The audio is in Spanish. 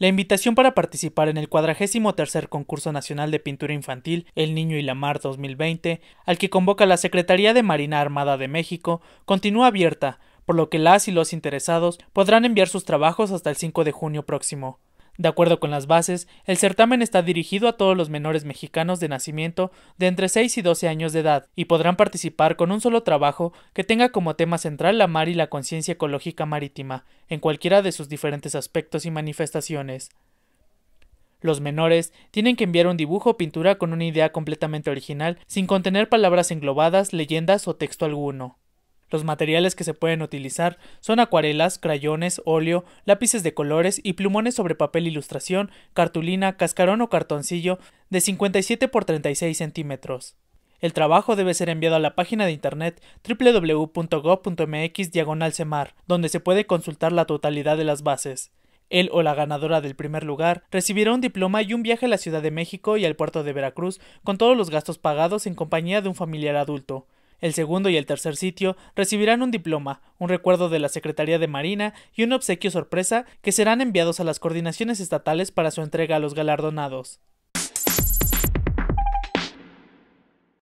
La invitación para participar en el cuadragésimo tercer concurso nacional de pintura infantil El Niño y la Mar 2020, al que convoca la Secretaría de Marina Armada de México, continúa abierta, por lo que las y los interesados podrán enviar sus trabajos hasta el 5 de junio próximo. De acuerdo con las bases, el certamen está dirigido a todos los menores mexicanos de nacimiento de entre 6 y 12 años de edad y podrán participar con un solo trabajo que tenga como tema central la mar y la conciencia ecológica marítima, en cualquiera de sus diferentes aspectos y manifestaciones. Los menores tienen que enviar un dibujo o pintura con una idea completamente original, sin contener palabras englobadas, leyendas o texto alguno. Los materiales que se pueden utilizar son acuarelas, crayones, óleo, lápices de colores y plumones sobre papel ilustración, cartulina, cascarón o cartoncillo de 57 por 36 centímetros. El trabajo debe ser enviado a la página de internet www.gov.mx diagonal semar, donde se puede consultar la totalidad de las bases. Él o la ganadora del primer lugar recibirá un diploma y un viaje a la Ciudad de México y al puerto de Veracruz con todos los gastos pagados en compañía de un familiar adulto. El segundo y el tercer sitio recibirán un diploma, un recuerdo de la Secretaría de Marina y un obsequio sorpresa que serán enviados a las coordinaciones estatales para su entrega a los galardonados.